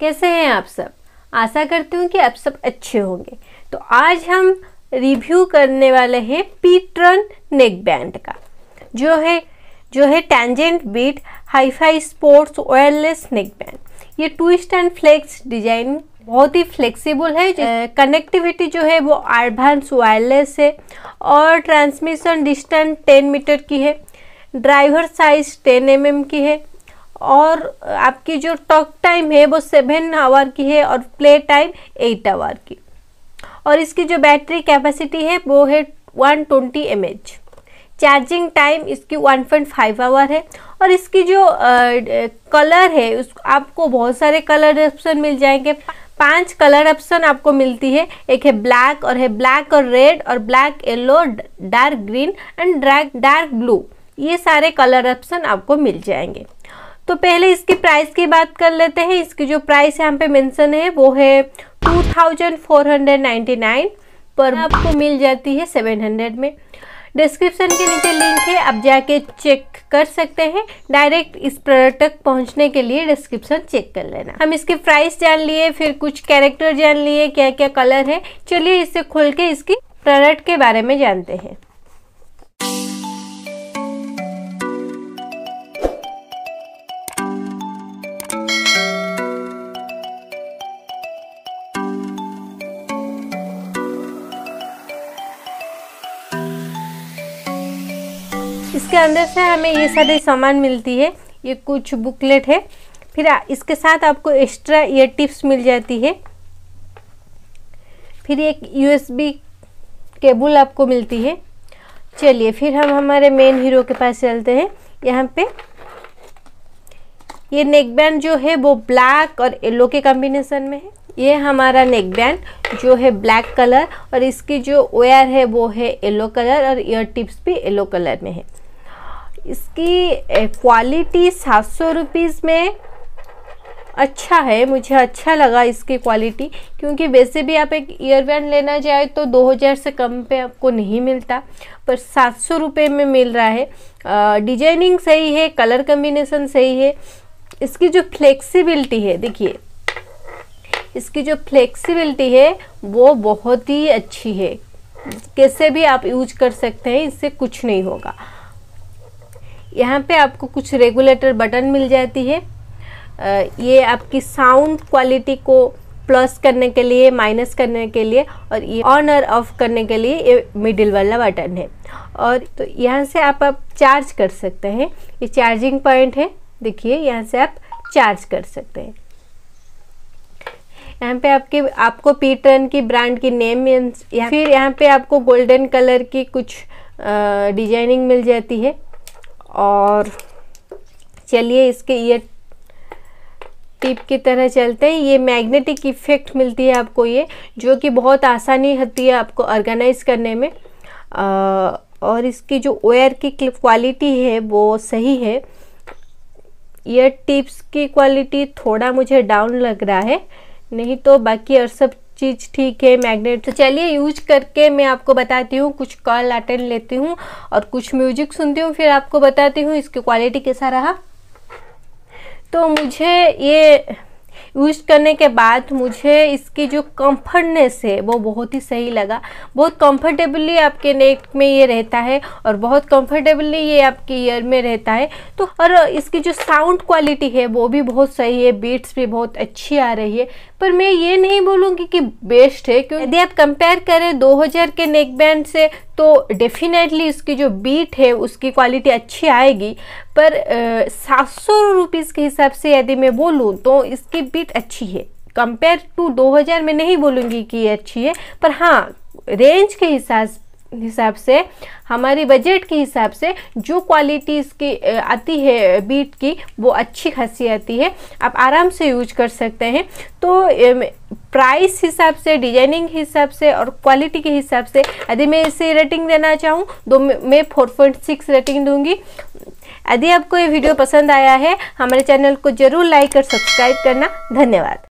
कैसे हैं आप सब आशा करती हूँ कि आप सब अच्छे होंगे तो आज हम रिव्यू करने वाले हैं पीट्रन नेक बैंड का जो है जो है tangent beat hi-fi sports wireless neck band ये ट्विस्ट एंड फ्लेक्स डिजाइन बहुत ही फ्लेक्सिबल है कनेक्टिविटी जो है वो एडवांस वायरलेस है और ट्रांसमिशन डिस्टेंस 10 मीटर की है ड्राइवर साइज 10 एम mm की है और आपकी जो टॉक टाइम है वो सेवन आवर की है और प्ले टाइम एट आवर की और इसकी जो बैटरी कैपेसिटी है वो है one twenty M H charging time इसकी 1.5 आवर है और इसकी जो कलर है उस आपको बहुत सारे कलर ऑप्शन मिल जाएंगे पांच कलर ऑप्शन आपको मिलती है एक है ब्लैक और है ब्लैक और रेड और black yellow dark green and dark blue ये सारे कलर ऑप्शन आपको मिल जाएंगे तो पहले इसकी प्राइस की बात कर लेते हैं इसकी जो प्राइस यहाँ पे मेंशन है वो है 2499 पर आपको मिल जाती है 700 में डिस्क्रिप्शन के नीचे लिंक है आप जाके चेक कर सकते हैं डायरेक्ट इस प्रोडक्ट तक पहुँचने के लिए डिस्क्रिप्शन चेक कर लेना हम इसके प्राइस जान लिए फिर कुछ कैरेक्टर जान लिए क्या क्या कलर है चलिए इसे खोल के इसकी प्रोडक्ट के बारे में जानते हैं इसके अंदर से हमें ये सारे सामान मिलती है ये कुछ बुकलेट है फिर इसके साथ आपको एक्स्ट्रा ये टिप्स मिल जाती है फिर एक यूएसबी केबल आपको मिलती है चलिए फिर हम हमारे मेन हीरो के पास चलते हैं यहाँ पे ये नेक बैंड जो है वो ब्लैक और येलो के कॉम्बिनेशन में है ये हमारा नेक बैंड जो है ब्लैक कलर और इसकी जो वेयर है वो है येलो कलर और ईयर टिप्स भी येलो कलर में है इसकी क्वालिटी सात सौ में अच्छा है मुझे अच्छा लगा इसकी क्वालिटी क्योंकि वैसे भी आप एक ईयर बैंड लेना जाए तो 2000 से कम पे आपको नहीं मिलता पर सात सौ रुपये में मिल रहा है डिजाइनिंग सही है कलर कम्बिनेसन सही है इसकी जो फ्लेक्सिबिलिटी है देखिए इसकी जो फ्लेक्सिबिलिटी है वो बहुत ही अच्छी है कैसे भी आप यूज कर सकते हैं इससे कुछ नहीं होगा यहाँ पे आपको कुछ रेगुलेटर बटन मिल जाती है ये आपकी साउंड क्वालिटी को प्लस करने के लिए माइनस करने के लिए और ये ऑन और ऑफ करने के लिए ये मिडिल वाला बटन है और तो यहाँ से आप आप चार्ज कर सकते हैं ये चार्जिंग पॉइंट है देखिए यहाँ से आप चार्ज कर सकते हैं यहाँ पे आपके आपको पीटर्न की ब्रांड की नेम फिर यहाँ पे आपको गोल्डन कलर की कुछ डिजाइनिंग मिल जाती है और चलिए इसके ईयर टिप की तरह चलते हैं ये मैग्नेटिक इफ़ेक्ट मिलती है आपको ये जो कि बहुत आसानी होती है आपको ऑर्गेनाइज करने में आ, और इसकी जो वेयर की क्वालिटी है वो सही है ईयर टिप्स की क्वालिटी थोड़ा मुझे डाउन लग रहा है नहीं तो बाकी और सब चीज़ ठीक है मैग्नेट तो चलिए यूज करके मैं आपको बताती हूँ कुछ कॉल अटेंड लेती हूँ और कुछ म्यूजिक सुनती हूँ फिर आपको बताती हूँ इसकी क्वालिटी कैसा रहा तो मुझे ये यूज़ करने के बाद मुझे इसकी जो कम्फर्टनेस है वो बहुत ही सही लगा बहुत कंफर्टेबली आपके नेक में ये रहता है और बहुत कंफर्टेबली ये आपके ईयर में रहता है तो और इसकी जो साउंड क्वालिटी है वो भी बहुत सही है बीट्स भी बहुत अच्छी आ रही है पर मैं ये नहीं बोलूँगी कि बेस्ट है क्योंकि यदि आप कंपेयर करें 2000 के नेक बैंड से तो डेफिनेटली इसकी जो बीट है उसकी क्वालिटी अच्छी आएगी पर सात सौ रुपीज़ के हिसाब से यदि मैं बोलूँ तो इसकी बीट अच्छी है कंपेयर टू 2000 में नहीं बोलूँगी कि ये अच्छी है पर हाँ रेंज के हिसाब हिसाब से हमारे बजट के हिसाब से जो क्वालिटी इसकी आती है बीट की वो अच्छी खासी आती है आप आराम से यूज कर सकते हैं तो प्राइस हिसाब से डिजाइनिंग हिसाब से और क्वालिटी के हिसाब से यदि मैं इसे रेटिंग देना चाहूँ तो मैं फोर पॉइंट सिक्स रेटिंग दूँगी यदि आपको ये वीडियो पसंद आया है हमारे चैनल को ज़रूर लाइक और सब्सक्राइब करना धन्यवाद